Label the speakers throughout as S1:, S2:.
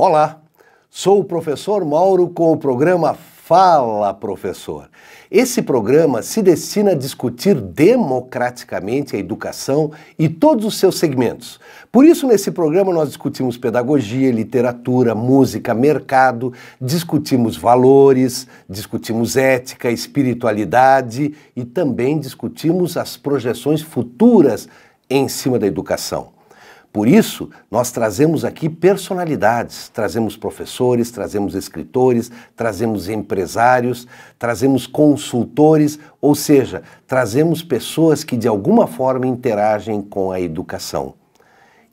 S1: Olá, sou o professor Mauro com o programa Fala Professor. Esse programa se destina a discutir democraticamente a educação e todos os seus segmentos. Por isso, nesse programa, nós discutimos pedagogia, literatura, música, mercado, discutimos valores, discutimos ética, espiritualidade e também discutimos as projeções futuras em cima da educação. Por isso, nós trazemos aqui personalidades, trazemos professores, trazemos escritores, trazemos empresários, trazemos consultores, ou seja, trazemos pessoas que de alguma forma interagem com a educação.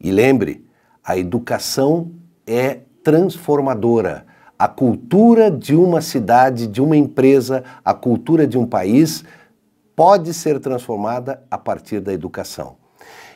S1: E lembre, a educação é transformadora. A cultura de uma cidade, de uma empresa, a cultura de um país pode ser transformada a partir da educação.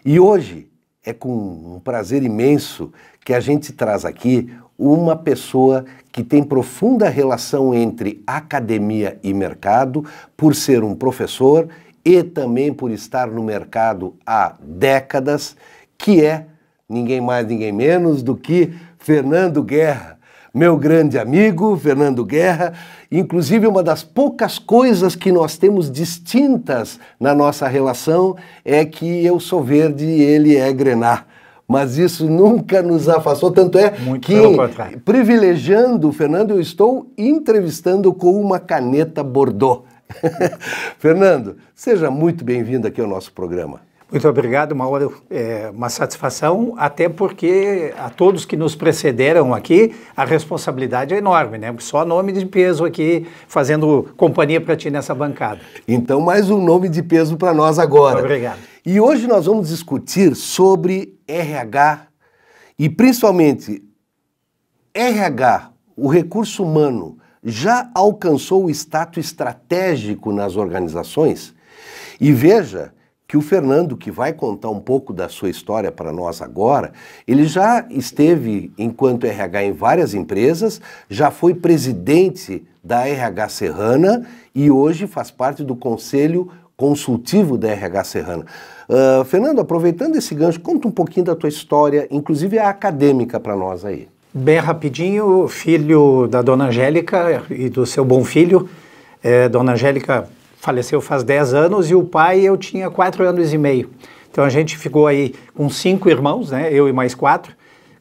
S1: E hoje, é com um prazer imenso que a gente traz aqui uma pessoa que tem profunda relação entre academia e mercado, por ser um professor e também por estar no mercado há décadas, que é ninguém mais, ninguém menos do que Fernando Guerra meu grande amigo Fernando Guerra. Inclusive, uma das poucas coisas que nós temos distintas na nossa relação é que eu sou verde e ele é grenar mas isso nunca nos afastou. Tanto é Muito que, privilegiando o Fernando, eu estou entrevistando com uma caneta Bordeaux. Fernando, seja muito bem-vindo aqui ao nosso programa. Muito obrigado, Mauro. É uma
S2: satisfação, até porque a todos que nos precederam aqui, a responsabilidade é enorme, né? Só nome de peso aqui fazendo companhia para ti nessa bancada.
S1: Então, mais um nome de peso para nós agora. Muito obrigado. E hoje nós vamos discutir sobre RH e principalmente RH, o recurso humano, já alcançou o status estratégico nas organizações? E veja que o Fernando, que vai contar um pouco da sua história para nós agora, ele já esteve enquanto RH em várias empresas, já foi presidente da RH Serrana e hoje faz parte do conselho consultivo da RH Serrana. Uh, Fernando, aproveitando esse gancho, conta um pouquinho da tua história, inclusive a acadêmica para nós aí.
S2: Bem rapidinho, filho da dona Angélica e do seu bom filho. É, dona Angélica faleceu faz 10 anos e o pai eu tinha 4 anos e meio. Então a gente ficou aí com cinco irmãos, né? Eu e mais quatro.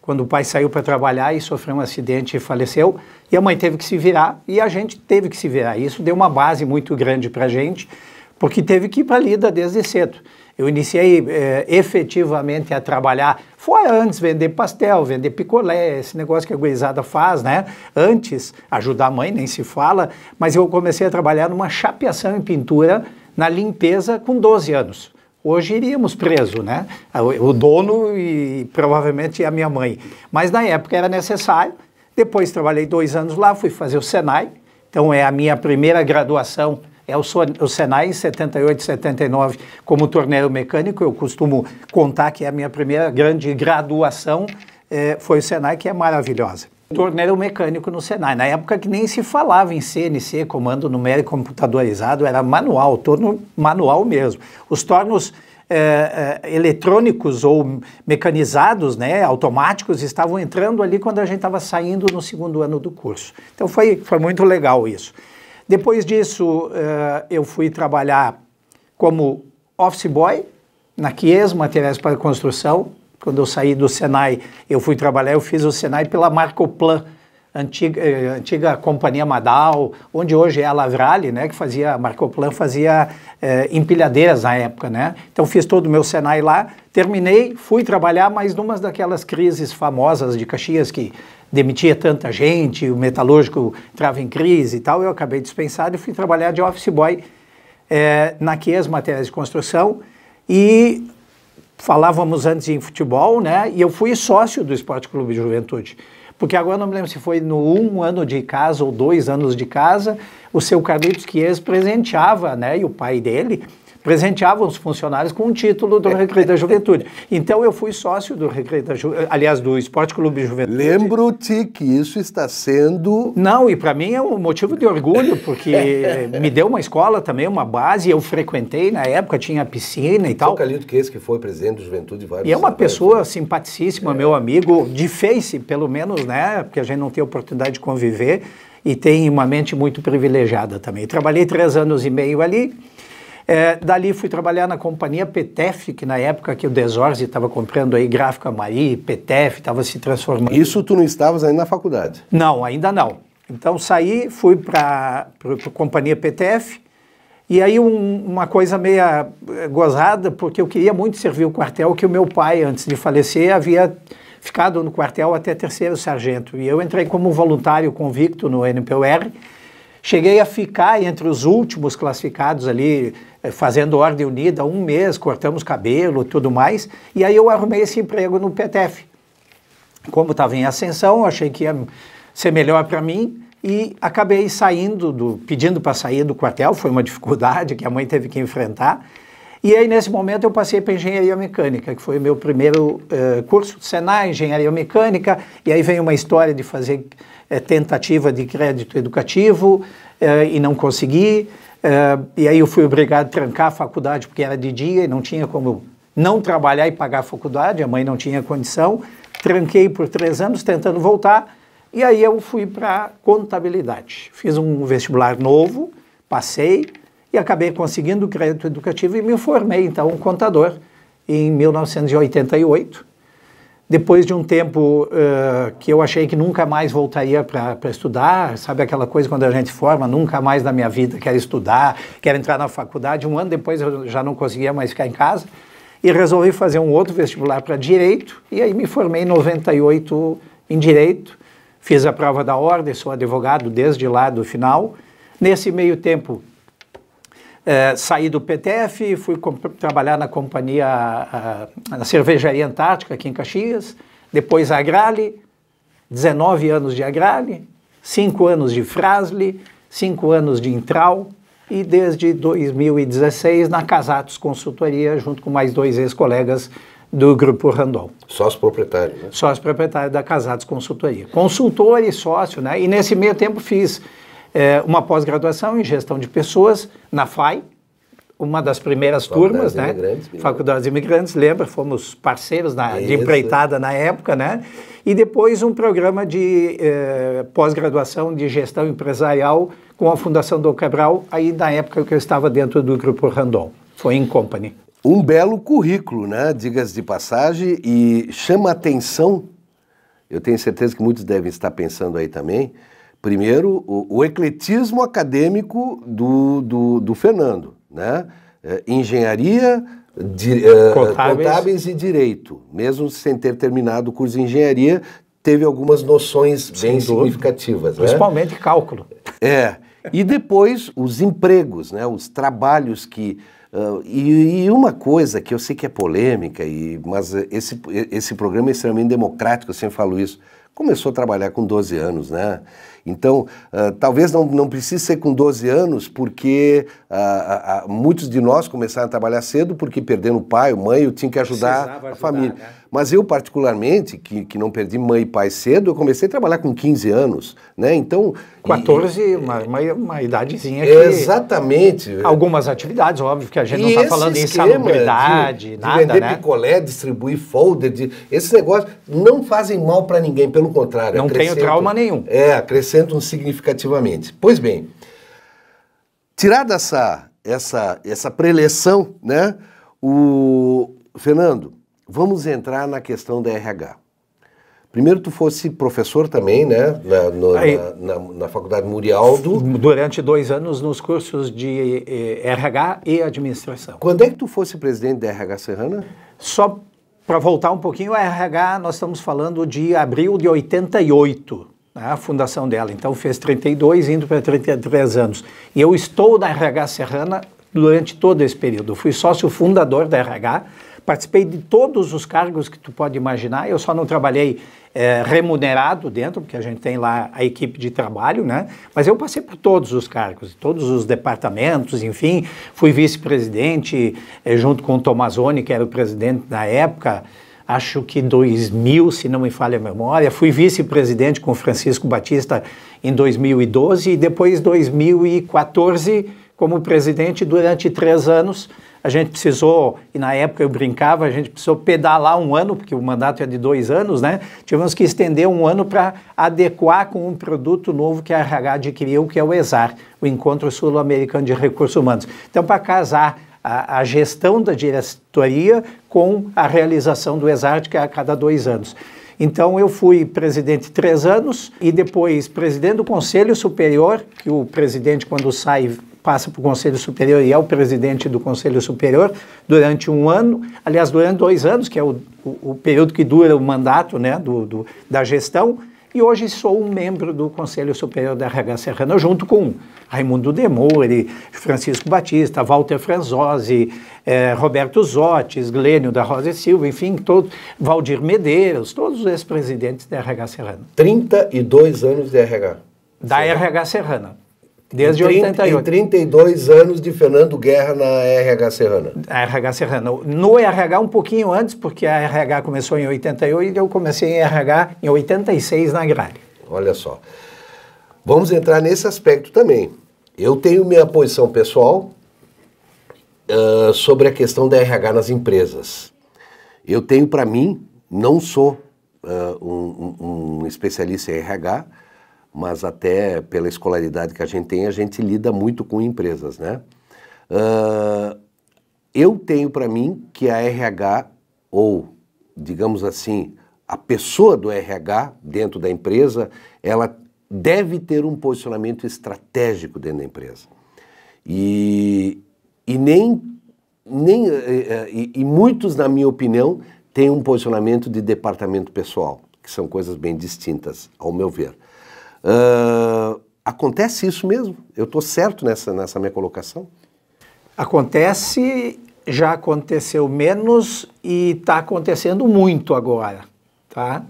S2: Quando o pai saiu para trabalhar e sofreu um acidente e faleceu, e a mãe teve que se virar e a gente teve que se virar. Isso deu uma base muito grande para a gente porque teve que ir para lida desde cedo. Eu iniciei é, efetivamente a trabalhar, Foi antes vender pastel, vender picolé, esse negócio que a gurizada faz, né? Antes, ajudar a mãe, nem se fala, mas eu comecei a trabalhar numa chapeação em pintura, na limpeza, com 12 anos. Hoje iríamos preso, né? O dono e provavelmente a minha mãe. Mas na época era necessário. Depois trabalhei dois anos lá, fui fazer o Senai. Então é a minha primeira graduação é o, Senai em 78, 79, como torneio mecânico. Eu costumo contar que é a minha primeira grande graduação é, foi o Senai, que é maravilhosa. Torneio mecânico no Senai, na época que nem se falava em CNC, comando numérico computadorizado, era manual, torno manual mesmo. Os tornos é, é, eletrônicos ou mecanizados, né, automáticos, estavam entrando ali quando a gente estava saindo no segundo ano do curso. Então foi, foi muito legal isso. Depois disso, eh, eu fui trabalhar como office boy na Quies, materiais para construção. Quando eu saí do Senai, eu fui trabalhar, eu fiz o Senai pela Marcoplan, antiga, eh, antiga companhia Madal, onde hoje é a Lavralli, né, que fazia, a Marcoplan fazia eh, empilhadeiras na época, né. Então fiz todo o meu Senai lá, terminei, fui trabalhar, mas numa daquelas crises famosas de Caxias que demitia tanta gente, o metalúrgico entrava em crise e tal. Eu acabei dispensado e fui trabalhar de office boy é, na Quias materiais de Construção e falávamos antes em futebol, né? E eu fui sócio do Esporte Clube de Juventude. Porque agora não me lembro se foi no um ano de casa ou dois anos de casa, o seu Carlitos Quies presenteava, né? E o pai dele presenteavam os funcionários com o título do é. Recreio da Juventude. Então eu fui sócio do Recreio da Juventude, aliás, do Esporte Clube Juventude. Lembro-te que isso está sendo. Não, e para mim é um motivo de orgulho, porque me deu uma escola também, uma base, eu frequentei na época, tinha piscina e tal. O Calildo
S1: que é esse que foi presidente do Juventude vários E é uma pessoa
S2: né? simpaticíssima, é. meu amigo, de face, pelo menos, né? Porque a gente não tem oportunidade de conviver e tem uma mente muito privilegiada também. Trabalhei três anos e meio ali, é, dali fui trabalhar na companhia PTF, que na época que o Desorze estava comprando aí Gráfica Maria PTF, estava se transformando.
S1: Isso tu não estavas ainda na faculdade?
S2: Não, ainda não. Então saí, fui para a companhia PTF, e aí um, uma coisa meia eh, gozada, porque eu queria muito servir o quartel, que o meu pai, antes de falecer, havia ficado no quartel até terceiro sargento. E eu entrei como voluntário convicto no NPOR, cheguei a ficar entre os últimos classificados ali, eh, fazendo ordem unida, um mês, cortamos cabelo, tudo mais, e aí eu arrumei esse emprego no PTF. Como estava em ascensão, achei que ia ser melhor para mim e acabei saindo, do, pedindo para sair do quartel, foi uma dificuldade que a mãe teve que enfrentar. E aí, nesse momento, eu passei para Engenharia Mecânica, que foi o meu primeiro eh, curso, Senai, Engenharia Mecânica, e aí vem uma história de fazer eh, tentativa de crédito educativo eh, e não consegui. Uh, e aí eu fui obrigado a trancar a faculdade porque era de dia e não tinha como não trabalhar e pagar a faculdade, a mãe não tinha condição. Tranquei por três anos tentando voltar e aí eu fui para contabilidade. Fiz um vestibular novo, passei e acabei conseguindo crédito educativo e me formei então um contador em 1988 depois de um tempo uh, que eu achei que nunca mais voltaria para estudar, sabe aquela coisa quando a gente forma, nunca mais na minha vida quero estudar, quero entrar na faculdade. Um ano depois eu já não conseguia mais ficar em casa e resolvi fazer um outro vestibular para direito e aí me formei em 98 em direito, fiz a prova da ordem, sou advogado desde lá do final. Nesse meio tempo é, saí do PTF, fui trabalhar na companhia, a, ah, a, na cervejaria Antártica, aqui em Caxias, depois Agrale, 19 anos de Agrale, 5 anos de Frasle, 5 anos de Intral e desde 2016 na Casatos Consultoria, junto com mais dois ex-colegas do Grupo Randol.
S1: Sócio proprietário, né?
S2: Sócio proprietário da Casados Consultoria. Consultor e sócio, né? E nesse meio tempo fiz é, uma pós-graduação em gestão de pessoas na FAI, uma das primeiras turmas, né? Imigrantes, Faculdades Imigrantes, lembra? Fomos parceiros na, de empreitada na época, né? E depois um programa de é, pós-graduação de gestão empresarial com a Fundação do Cabral, aí na época que eu estava dentro do Grupo
S1: Randon. Foi em Company. Um belo currículo, né? Digas de passagem e chama atenção. Eu tenho certeza que muitos devem estar pensando aí também primeiro, o, o ecletismo acadêmico do, do, do Fernando, né? É, engenharia, di, é, contábeis. contábeis. e direito. Mesmo sem ter terminado o curso de engenharia, teve algumas noções bem significativas. Né? Principalmente né? cálculo. É. E depois os empregos, né? os trabalhos que. Uh, e, e, uma coisa que eu sei que é polêmica, e, mas esse, esse programa é extremamente democrático, eu sempre falo isso. Começou a trabalhar com 12 anos, né? Então, uh, talvez não, não precise ser com 12 anos, porque uh, uh, muitos de nós começaram a trabalhar cedo porque perdendo o pai, o mãe, eu tinha que ajudar Precisava a família. Ajudar, né? Mas eu, particularmente, que, que não perdi mãe e pai cedo, eu comecei a trabalhar com 15 anos, né? Então... 14,
S2: e, uma, uma, uma idadezinha que... Exatamente.
S1: Algumas atividades, óbvio, que a gente e não está falando em salubridade, de, nada, de vender né? picolé, distribuir folder, de, esses negócios não fazem mal para ninguém, pelo contrário. Não é tenho trauma nenhum. É, acrescenta significativamente. Pois bem, tirada essa, essa, essa preleção, né, o Fernando, vamos entrar na questão da RH. Primeiro, tu fosse professor também, né? Na, no, Aí, na, na, na, Faculdade Murialdo.
S2: Durante dois anos nos cursos de eh, RH e administração. Quando é que tu fosse presidente da RH Serrana? Só para voltar um pouquinho, a RH, nós estamos falando de abril de 88. Né, a fundação dela. Então fez 32, indo para 33 anos. E eu estou da RH Serrana durante todo esse período. fui sócio fundador da RH, participei de todos os cargos que tu pode imaginar. Eu só não trabalhei é, remunerado dentro, porque a gente tem lá a equipe de trabalho, né? Mas eu passei por todos os cargos, todos os departamentos, enfim. Fui vice-presidente é, junto com o Tomazoni, que era o presidente da época acho que 2000, se não me falha a memória. Fui vice-presidente com Francisco Batista em 2012 e depois 2014 como presidente durante três anos. A gente precisou, e na época eu brincava, a gente precisou pedalar um ano, porque o mandato é de dois anos, né? Tivemos que estender um ano para adequar com um produto novo que a RH adquiriu, que é o ESAR, o Encontro Sul-Americano de Recursos Humanos. Então, para casar a, a, gestão da diretoria com a realização do que é a cada dois anos. Então eu fui presidente três anos e depois presidente do Conselho Superior, que o presidente quando sai passa para o Conselho Superior e é o presidente do Conselho Superior durante um ano, aliás, durante dois anos, que é o, o, o período que dura o mandato né, do, do da gestão, e hoje sou um membro do Conselho Superior da RH Serrana, junto com Raimundo Demore, Francisco Batista, Walter Franzosi, eh, Roberto Zotes, Glênio da Rosa e Silva, enfim, todo, Valdir Medeiros, todos os ex-presidentes da RH Serrana.
S1: 32 anos de RH.
S2: Da Serrana. RH Serrana. Desde em 88. Em
S1: 32 anos de Fernando Guerra na
S2: RH Serrana. A RH Serrana. No RH um pouquinho antes, porque a RH começou em 88 e eu comecei em RH em 86 na Agrária.
S1: Olha só. Vamos entrar nesse aspecto também. Eu tenho minha posição pessoal uh, sobre a questão da RH nas empresas. Eu tenho para mim, não sou uh, um, um, um especialista em RH, mas até pela escolaridade que a gente tem, a gente lida muito com empresas, né? Uh, eu tenho para mim que a RH, ou digamos assim, a pessoa do RH dentro da empresa, ela deve ter um posicionamento estratégico dentro da empresa. E, e nem, nem eh, eh, e, e muitos, na minha opinião, têm um posicionamento de departamento pessoal, que são coisas bem distintas, ao meu ver. Uh, acontece isso mesmo? Eu estou certo nessa, nessa minha colocação?
S2: Acontece, já aconteceu menos e está acontecendo muito agora, tá?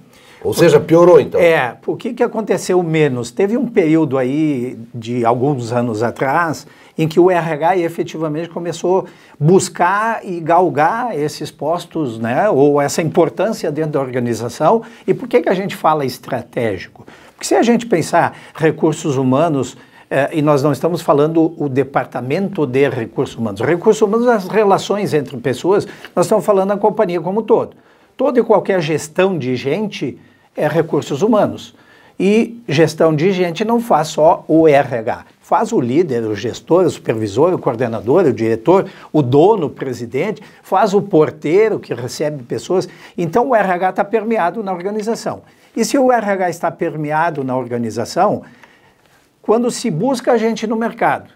S2: Ou seja, piorou então. É, por que, que aconteceu menos? Teve um período aí de alguns anos atrás em que o RH efetivamente começou a buscar e galgar esses postos, né, ou essa importância dentro da organização. E por que, que a gente fala estratégico? Porque se a gente pensar recursos humanos, eh, e nós não estamos falando o departamento de recursos humanos, recursos humanos as relações entre pessoas, nós estamos falando a companhia como um todo. Toda e qualquer gestão de gente é recursos humanos. E gestão de gente não faz só o RH, faz o líder, o gestor, o supervisor, o coordenador, o diretor, o dono, o presidente, faz o porteiro que recebe pessoas. Então o RH está permeado na organização. E se o RH está permeado na organização, quando se busca a gente no mercado,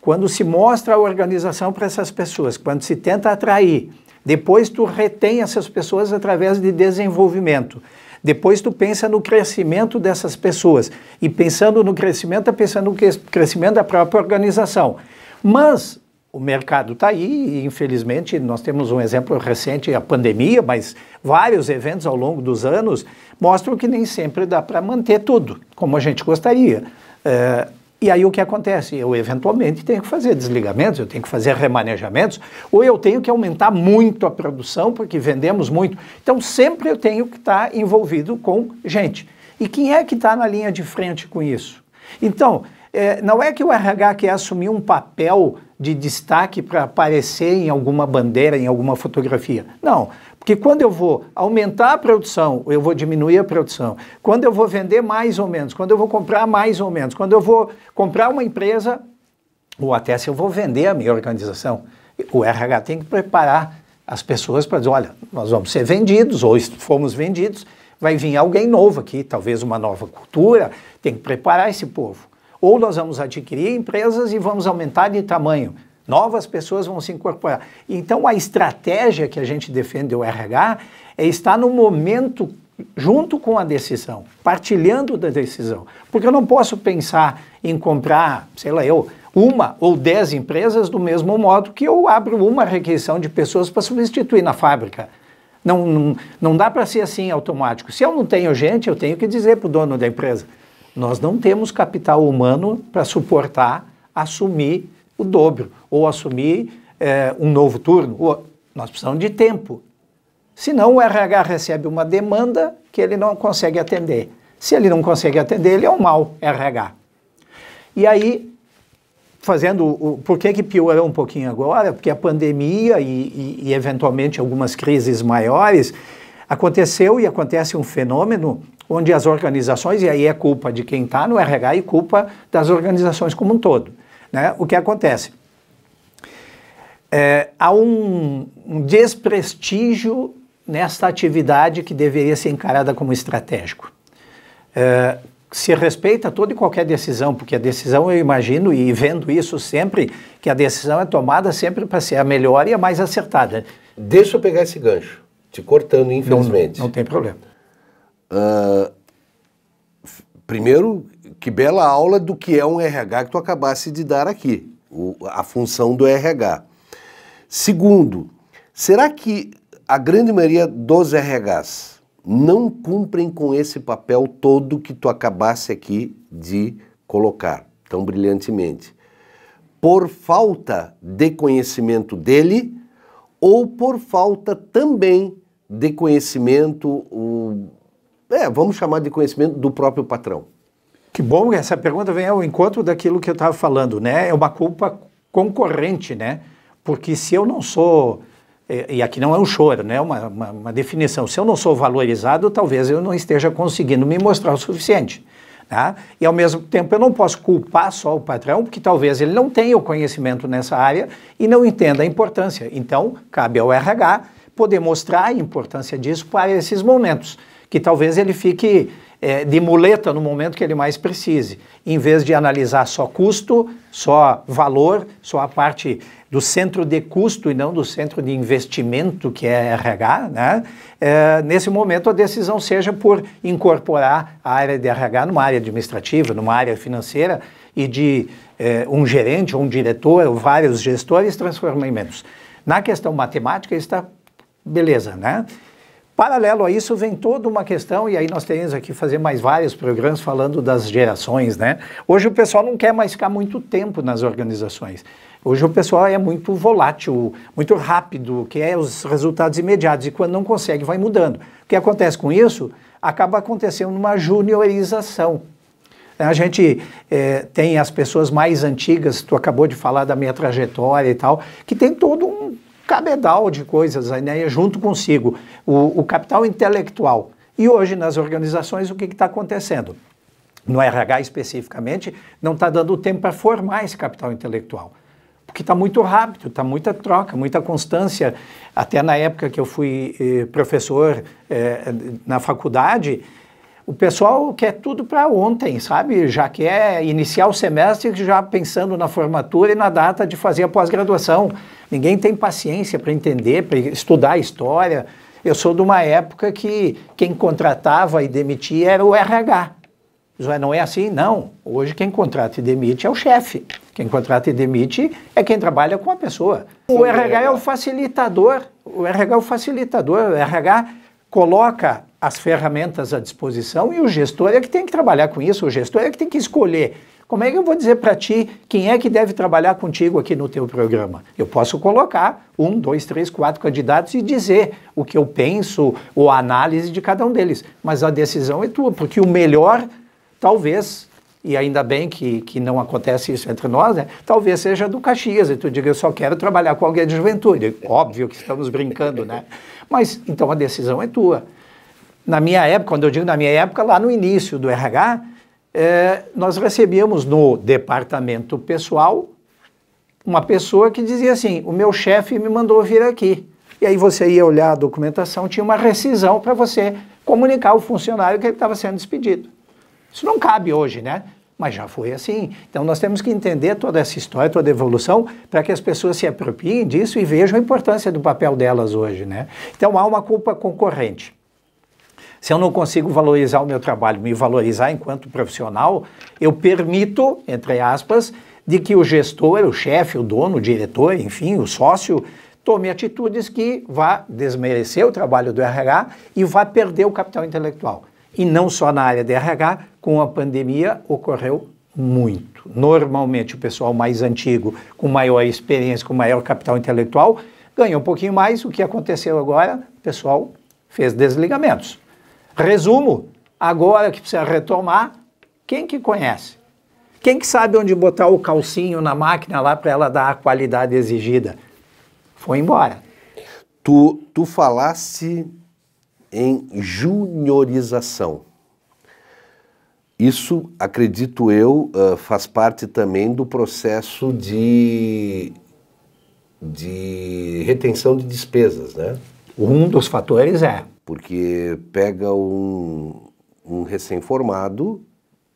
S2: quando se mostra a organização para essas pessoas, quando se tenta atrair, depois tu retém essas pessoas através de desenvolvimento. Depois tu pensa no crescimento dessas pessoas. E pensando no crescimento, tá pensando no crescimento da própria organização. Mas o mercado está aí e, infelizmente, nós temos um exemplo recente, a pandemia, mas vários eventos ao longo dos anos mostram que nem sempre dá para manter tudo como a gente gostaria. É, e aí o que acontece? Eu, eventualmente, tenho que fazer desligamentos, eu tenho que fazer remanejamentos, ou eu tenho que aumentar muito a produção porque vendemos muito. Então, sempre eu tenho que estar tá envolvido com gente. E quem é que está na linha de frente com isso? Então, é, não é que o RH quer assumir um papel de destaque para aparecer em alguma bandeira, em alguma fotografia. Não, porque quando eu vou aumentar a produção, eu vou diminuir a produção. Quando eu vou vender mais ou menos, quando eu vou comprar mais ou menos, quando eu vou comprar uma empresa, ou até se eu vou vender a minha organização, o RH tem que preparar as pessoas para dizer, olha, nós vamos ser vendidos, ou fomos vendidos, vai vir alguém novo aqui, talvez uma nova cultura, tem que preparar esse povo. Ou nós vamos adquirir empresas e vamos aumentar de tamanho. Novas pessoas vão se incorporar. Então, a estratégia que a gente defende o RH é estar no momento junto com a decisão, partilhando da decisão. Porque eu não posso pensar em comprar, sei lá, eu, uma ou dez empresas do mesmo modo que eu abro uma requisição de pessoas para substituir na fábrica. Não, não, não dá para ser assim automático. Se eu não tenho gente, eu tenho que dizer para o dono da empresa: nós não temos capital humano para suportar assumir o dobro ou assumir é, um novo turno. Ou, nós precisamos de tempo. Senão o RH recebe uma demanda que ele não consegue atender. Se ele não consegue atender, ele é um mau RH. E aí, fazendo o, por que, que piorou um pouquinho agora? Porque a pandemia e, e, e eventualmente algumas crises maiores aconteceu e acontece um fenômeno onde as organizações, e aí é culpa de quem está no RH e culpa das organizações como um todo. Né? O que acontece? É, há um, um desprestígio nesta atividade que deveria ser encarada como estratégico. É, se respeita toda e qualquer decisão, porque a decisão, eu imagino, e vendo isso sempre, que a decisão é tomada sempre para ser a melhor e a mais acertada. Deixa eu pegar esse gancho, te cortando, infelizmente. Não, não
S1: tem problema. Ah, primeiro, que bela aula do que é um RH que tu acabasse de dar aqui, o, a função do RH. Segundo, será que a grande maioria dos RHs não cumprem com esse papel todo que tu acabasse aqui de colocar tão brilhantemente? Por falta de conhecimento dele ou por falta também de conhecimento, o, é, vamos chamar de conhecimento do próprio patrão. Que bom, essa
S2: pergunta vem ao encontro daquilo que eu estava falando, né? É uma culpa concorrente, né? Porque se eu não sou, e aqui não é um choro, né? Uma, uma, uma definição. Se eu não sou valorizado, talvez eu não esteja conseguindo me mostrar o suficiente. Tá? E ao mesmo tempo eu não posso culpar só o patrão, porque talvez ele não tenha o conhecimento nessa área e não entenda a importância. Então, cabe ao RH poder mostrar a importância disso para esses momentos que talvez ele fique é, de muleta no momento que ele mais precise, em vez de analisar só custo, só valor, só a parte do centro de custo e não do centro de investimento, que é RH, né? É, nesse momento a decisão seja por incorporar a área de RH numa área administrativa, numa área financeira e de é, um gerente ou um diretor ou vários gestores transformamentos. menos. Na questão matemática está beleza, né? Paralelo a isso vem toda uma questão, e aí nós temos aqui fazer mais vários programas falando das gerações, né? Hoje o pessoal não quer mais ficar muito tempo nas organizações. Hoje o pessoal é muito volátil, muito rápido, quer é os resultados imediatos e quando não consegue vai mudando. O que acontece com isso? Acaba acontecendo uma juniorização. A gente é, tem as pessoas mais antigas, tu acabou de falar da minha trajetória e tal, que tem todo um cabedal de coisas né, junto consigo, o, o capital intelectual. E hoje, nas organizações, o que está acontecendo? No RH especificamente, não está dando tempo para formar esse capital intelectual. Porque está muito rápido, está muita troca, muita constância. Até na época que eu fui eh, professor eh, na faculdade, o pessoal quer tudo para ontem, sabe? Já quer iniciar o semestre já pensando na formatura e na data de fazer a pós-graduação. Ninguém tem paciência para entender, para estudar a história. Eu sou de uma época que quem contratava e demitia era o RH. Não é assim, não. Hoje quem contrata e demite é o chefe. Quem contrata e demite é quem trabalha com a pessoa. O RH é o facilitador. O RH é o facilitador. O RH coloca as ferramentas à disposição e o gestor é que tem que trabalhar com isso, o gestor é que tem que escolher. Como é que eu vou dizer para ti quem é que deve trabalhar contigo aqui no teu programa? Eu posso colocar um, dois, três, quatro candidatos e dizer o que eu penso ou a análise de cada um deles. Mas a decisão é tua, porque o melhor, talvez, e ainda bem que, que não acontece isso entre nós, né? talvez seja do Caxias, e tu diga, eu só quero trabalhar com alguém de juventude. Óbvio que estamos brincando, né? Mas, então, a decisão é tua. Na minha época, quando eu digo na minha época, lá no início do RH, é, eh, nós recebíamos no departamento pessoal uma pessoa que dizia assim: o meu chefe me mandou vir aqui. E aí você ia olhar a documentação, tinha uma rescisão para você comunicar ao funcionário que ele estava sendo despedido. Isso não cabe hoje, né? Mas já foi assim. Então nós temos que entender toda essa história, toda a evolução, para que as pessoas se apropriem disso e vejam a importância do papel delas hoje, né? Então há uma culpa concorrente. Se eu não consigo valorizar o meu trabalho, me valorizar enquanto profissional, eu permito, entre aspas, de que o gestor, o chefe, o dono, o diretor, enfim, o sócio, tome atitudes que vá desmerecer o trabalho do RH e vá perder o capital intelectual. E não só na área de RH, com a pandemia ocorreu muito. Normalmente o pessoal mais antigo, com maior experiência, com maior capital intelectual, ganhou um pouquinho mais. O que aconteceu agora? O pessoal fez desligamentos. Resumo, agora que precisa retomar, quem que conhece? Quem que sabe onde botar o calcinho na máquina lá para ela dar a qualidade exigida? Foi embora.
S1: Tu, tu falasse em juniorização. Isso, acredito eu, eh, faz parte também do processo de, de retenção de despesas, né? Um dos fatores é porque pega um, um recém-formado,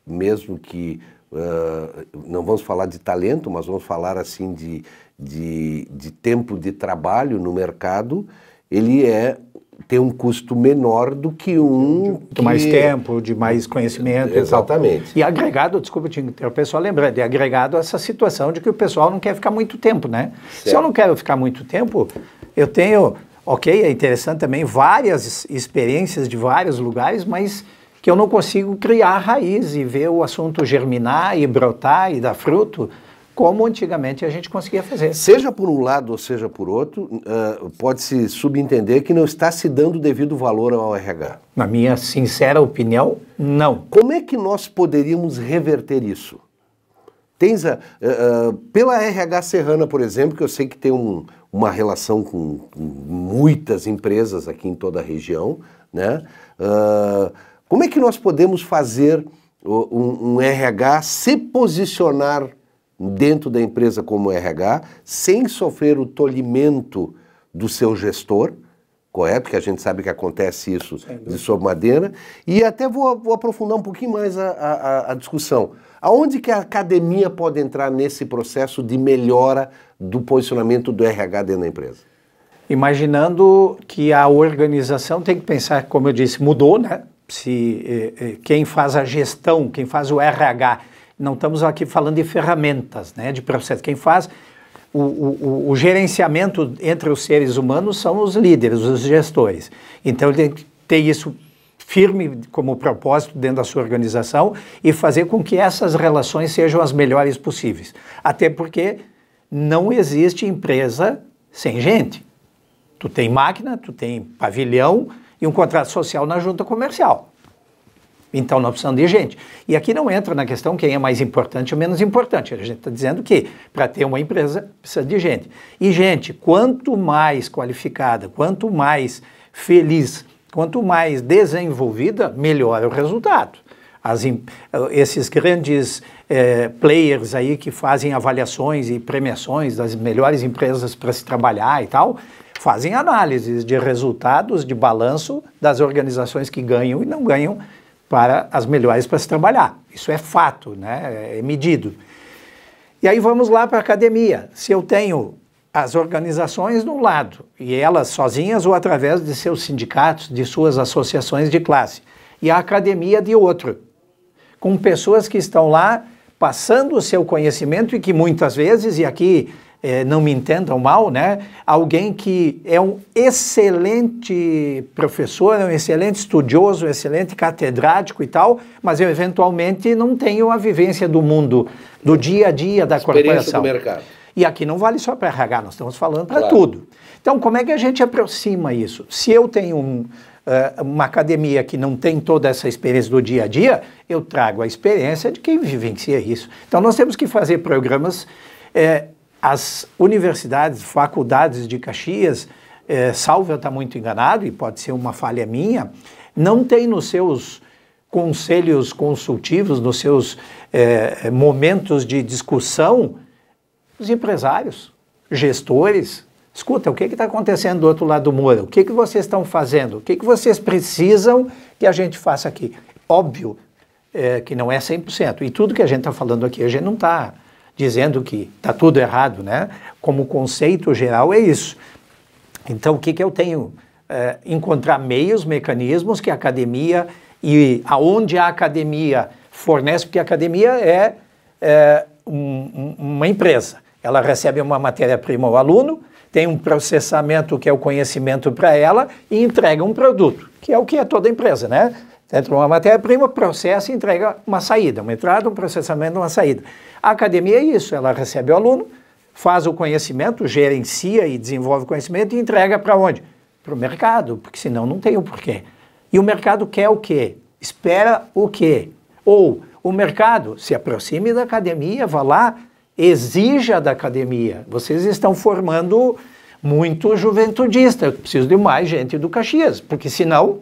S1: mesmo que, uh, não vamos falar de talento, mas vamos falar assim de, de, de tempo de trabalho no mercado, ele é tem um custo menor do que um. De, de que... mais tempo, de mais conhecimento. Exatamente.
S2: E, e agregado, desculpa te interromper, pessoal lembrando, de é agregado essa situação de que o pessoal não quer ficar muito tempo, né? Certo. Se eu não quero ficar muito tempo, eu tenho ok, é interessante também várias experiências de vários lugares, mas que eu não consigo criar raiz e ver o assunto germinar e brotar e dar fruto como antigamente a gente conseguia
S1: fazer. Seja por um lado ou seja por outro, uh, pode-se subentender que não está se dando devido valor ao RH. Na minha sincera opinião, não. Como é que nós poderíamos reverter isso? Tens a, uh, eh, uh, eh, pela RH Serrana, por exemplo, que eu sei que tem um, uma relação com, com, muitas empresas aqui em toda a região, né? Uh, como é que nós podemos fazer um, um RH se posicionar dentro da empresa como RH sem sofrer o tolimento do seu gestor? correto? Que a gente sabe que acontece isso de sob madeira. E até vou, vou aprofundar um pouquinho mais a, a, a discussão. Aonde que a academia pode entrar nesse processo de melhora do posicionamento do RH dentro da empresa?
S2: Imaginando que a organização tem que pensar, como eu disse, mudou, né? Se eh, eh quem faz a gestão, quem faz o RH, não estamos aqui falando de ferramentas, né? De processo. Quem faz o, o, o, gerenciamento entre os seres humanos são os líderes, os gestores. Então ele tem que ter isso firme como propósito dentro da sua organização e fazer com que essas relações sejam as melhores possíveis. Até porque não existe empresa sem gente. Tu tem máquina, tu tem pavilhão e um contrato social na junta comercial. Então não opção de gente. E aqui não entra na questão quem é mais importante ou menos importante. A gente está dizendo que para ter uma empresa precisa de gente. E gente, quanto mais qualificada, quanto mais feliz Quanto mais desenvolvida, melhor o resultado. As, esses grandes eh, players aí que fazem avaliações e premiações das melhores empresas para se trabalhar e tal, fazem análises de resultados de balanço das organizações que ganham e não ganham para as melhores para se trabalhar. Isso é fato, né? é, é medido. E aí vamos lá para a academia. Se eu tenho as organizações de um lado, e elas sozinhas ou através de seus sindicatos, de suas associações de classe, e a academia de outro, com pessoas que estão lá passando o seu conhecimento e que muitas vezes, e aqui eh, não me entendam mal, né, alguém que é um excelente professor, é um excelente estudioso, um excelente catedrático e tal, mas eu eventualmente não tenho a vivência do mundo, do dia a dia da corporação. Do mercado e aqui não vale só para RH, nós estamos falando para claro. tudo. Então, como é que a gente aproxima isso? Se eu tenho um, uh, uma academia que não tem toda essa experiência do dia a dia, eu trago a experiência de quem vivencia isso. Então, nós temos que fazer programas. Eh, as universidades, faculdades de Caxias, eh, salvo eu estar tá muito enganado, e pode ser uma falha minha, não tem nos seus conselhos consultivos, nos seus momentos de discussão, os empresários, gestores. Escuta, o que é está acontecendo do outro lado do muro? O que, é que vocês estão fazendo? O que, é que vocês precisam que a gente faça aqui? Óbvio é, que não é 100%. E tudo que a gente está falando aqui, a gente não está dizendo que está tudo errado, né? Como conceito geral é isso. Então, o que, que eu tenho? É, encontrar meios, mecanismos que a academia e aonde a academia fornece, porque a academia é, é um, uma empresa. Ela recebe uma matéria-prima, o aluno, tem um processamento que é o conhecimento para ela e entrega um produto, que é o que é toda empresa, né? Entra uma matéria-prima, processa e entrega uma saída, uma entrada, um processamento, uma saída. A academia é isso, ela recebe o aluno, faz o conhecimento, gerencia e desenvolve o conhecimento e entrega para onde? Para o mercado, porque senão não tem o porquê. E o mercado quer o quê? Espera o quê? Ou o mercado se aproxime da academia, vá lá, Exija da academia. Vocês estão formando muito juventudista. Eu preciso de mais gente do Caxias, porque senão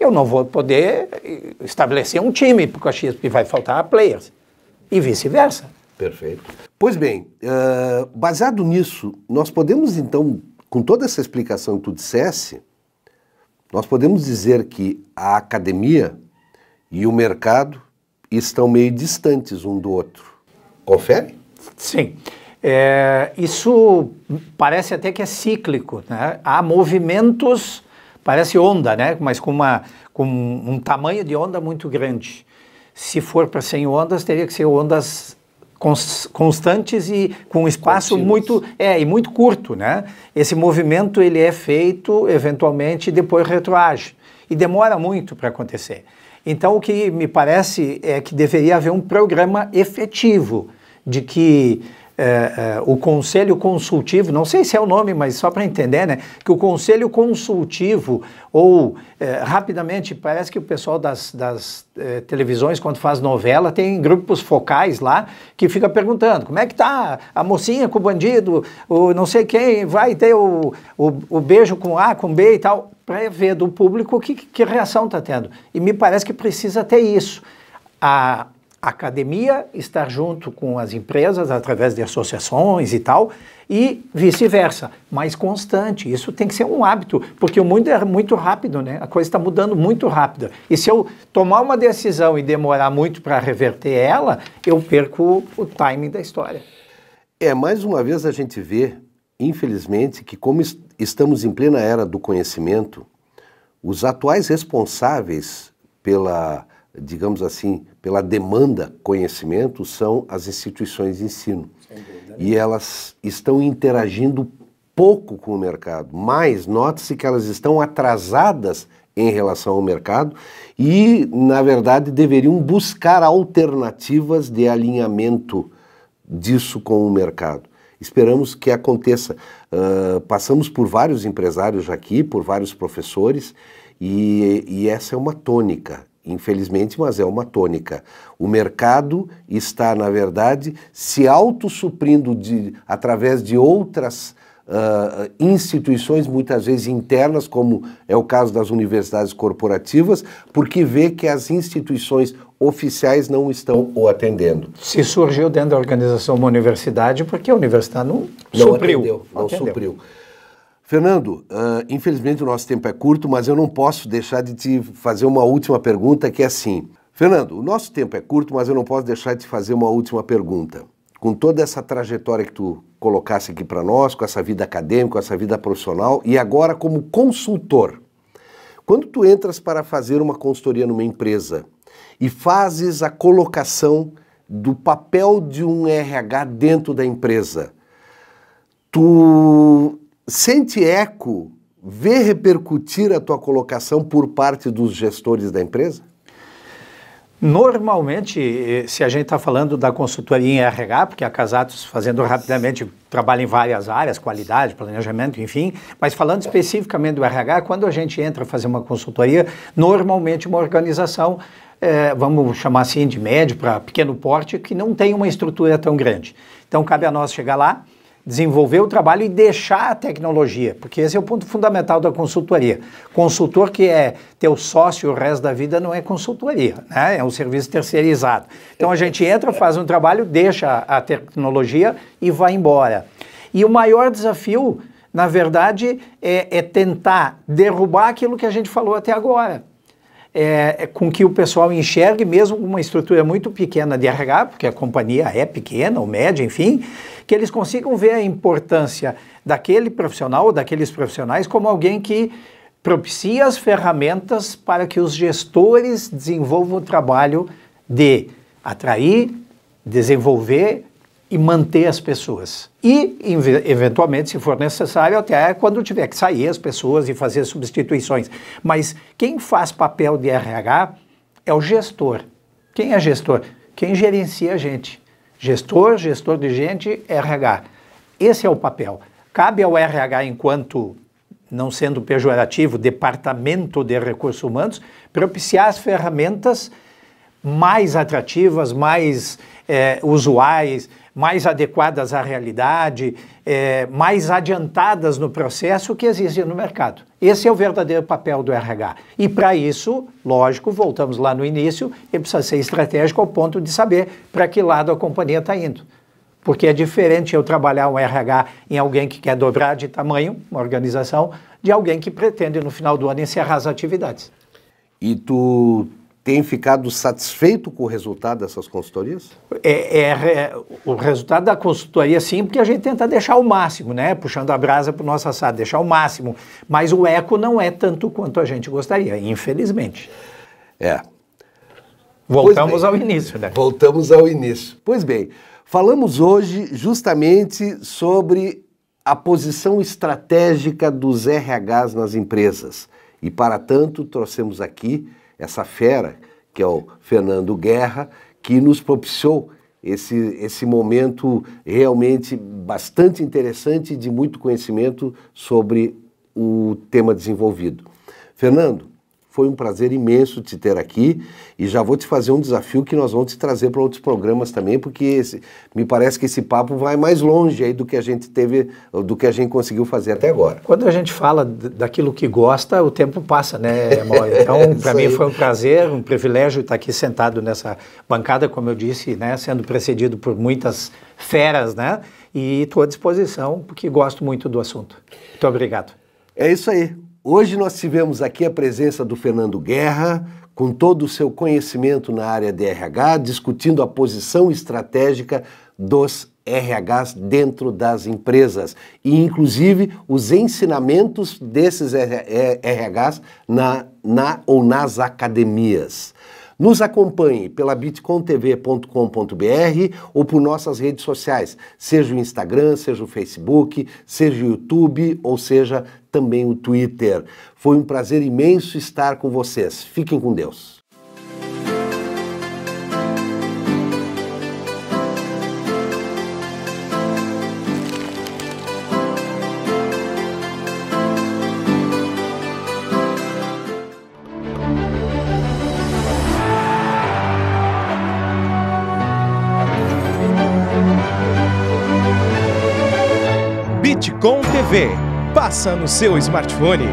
S2: eu não vou poder estabelecer um time para o Caxias, porque vai faltar players.
S1: E vice-versa. Perfeito. Pois bem, uh, baseado nisso, nós podemos então, com toda essa explicação que tu dissesse, nós podemos dizer que a academia e o mercado estão meio distantes um do outro. Confere?
S2: Sim. É, isso parece até que é cíclico. Né? Há movimentos, parece onda, né? mas com, uma, com um tamanho de onda muito grande. Se for para 100 ondas, teria que ser ondas constantes e com um espaço muito é e muito curto, né? Esse movimento ele é feito eventualmente e depois retroage e demora muito para acontecer. Então o que me parece é que deveria haver um programa efetivo de que é, é, o conselho consultivo, não sei se é o nome, mas só para entender, né? Que o conselho consultivo, ou é, rapidamente, parece que o pessoal das, das é, televisões, quando faz novela, tem grupos focais lá que fica perguntando como é que tá a mocinha com o bandido, o não sei quem, vai ter o, o, o beijo com A, com B e tal, para ver do público que, que reação está tendo. E me parece que precisa ter isso. A, a academia estar junto com as empresas através de associações e tal, e vice-versa, mais constante. Isso tem que ser um hábito, porque o mundo é muito rápido, né? A coisa está mudando muito rápida. E se eu tomar uma decisão e demorar muito para reverter ela, eu perco o timing da história.
S1: É, mais uma vez a gente vê, infelizmente, que como est estamos em plena era do conhecimento, os atuais responsáveis pela, digamos assim, pela demanda conhecimento são as instituições de ensino. E elas estão interagindo pouco com o mercado, mas note-se que elas estão atrasadas em relação ao mercado e, na verdade, deveriam buscar alternativas de alinhamento disso com o mercado. Esperamos que aconteça. Uh, passamos por vários empresários aqui, por vários professores, e, e essa é uma tônica infelizmente, mas é uma tônica. O mercado está, na verdade, se autossuprindo de, através de outras uh, instituições, muitas vezes internas, como é o caso das universidades corporativas, porque vê que as instituições oficiais não estão o atendendo. Se surgiu dentro da organização
S2: uma universidade,
S1: porque a universidade não,
S2: não supriu. Atendeu, não atendeu. supriu.
S1: Fernando, uh, infelizmente o nosso tempo é curto, mas eu não posso deixar de te fazer uma última pergunta que é assim. Fernando, o nosso tempo é curto, mas eu não posso deixar de te fazer uma última pergunta. Com toda essa trajetória que tu colocasse aqui para nós, com essa vida acadêmica, com essa vida profissional e agora como consultor, quando tu entras para fazer uma consultoria numa empresa e fazes a colocação do papel de um RH dentro da empresa, tu sente eco, vê repercutir a tua colocação por parte dos gestores da empresa?
S2: Normalmente, eh, se a gente está falando da consultoria em RH, porque a Casatos, fazendo rapidamente, trabalha em várias áreas, qualidade, planejamento, enfim, mas falando especificamente do RH, quando a gente entra a fazer uma consultoria, normalmente uma organização é, vamos chamar assim, de médio para pequeno porte, que não tem uma estrutura tão grande. Então, cabe a nós chegar lá, desenvolver o trabalho e deixar a tecnologia, porque esse é o ponto fundamental da consultoria. Consultor que é teu sócio o resto da vida não é consultoria, né? é um serviço terceirizado. Então a gente entra, faz um trabalho, deixa a tecnologia e vai embora. E o maior desafio, na verdade, é, é tentar derrubar aquilo que a gente falou até agora. É, é, com que o pessoal enxergue mesmo uma estrutura muito pequena de RH, porque a companhia é pequena ou média, enfim, que eles consigam ver a importância daquele profissional ou daqueles profissionais como alguém que propicia as ferramentas para que os gestores desenvolvam o trabalho de atrair, desenvolver e manter as pessoas. E, eventualmente, se for necessário, até quando tiver que sair as pessoas e fazer substituições. Mas quem faz papel de RH é o gestor. Quem é gestor? Quem gerencia a gente. Gestor, gestor de gente, RH. Esse é o papel. Cabe ao RH, enquanto, não sendo pejorativo, departamento de recursos humanos, propiciar as ferramentas mais atrativas, mais é, usuais, mais adequadas à realidade, é, mais adiantadas no processo que existe no mercado. Esse é o verdadeiro papel do RH. E para isso, lógico, voltamos lá no início, ele precisa ser estratégico ao ponto de saber para que lado a companhia está indo. Porque é diferente eu trabalhar um RH em alguém que quer dobrar de tamanho, uma organização, de alguém que pretende no final do ano encerrar as atividades.
S1: E tu tem ficado satisfeito com o resultado dessas consultorias?
S2: É, é, é, o resultado da consultoria, sim, porque a gente tenta deixar o máximo, né? Puxando a brasa para o nosso assado, deixar o máximo. Mas o eco não é tanto quanto a gente gostaria, infelizmente.
S1: É. Voltamos bem, ao início, né? Voltamos ao início. Pois bem, falamos hoje justamente sobre a posição estratégica dos RHs nas empresas. E para tanto, trouxemos aqui essa fera, que é o Fernando Guerra, que nos propiciou esse, esse momento realmente bastante interessante de muito conhecimento sobre o tema desenvolvido. Fernando, foi um prazer imenso te ter aqui e já vou te fazer um desafio que nós vamos te trazer para outros programas também, porque esse, me parece que esse papo vai mais longe aí do que a gente teve, do que a gente conseguiu fazer até agora.
S2: Quando a gente fala daquilo que gosta, o tempo passa, né, Mauro? Então, é para mim foi um prazer, um privilégio estar aqui sentado nessa bancada, como eu disse, né, sendo precedido por muitas feras, né? E estou à disposição, porque gosto muito do assunto. Muito obrigado.
S1: É isso aí. Hoje nós tivemos aqui a presença do Fernando Guerra, com todo o seu conhecimento na área de RH, discutindo a posição estratégica dos RHs dentro das empresas e, inclusive, os ensinamentos desses RHs na, na ou nas academias. Nos acompanhe pela bitcointv.com.br ou por nossas redes sociais, seja o Instagram, seja o Facebook, seja o YouTube ou seja também o Twitter. Foi um prazer imenso estar com vocês. Fiquem com Deus.
S2: Bitcom TV faça no seu smartphone.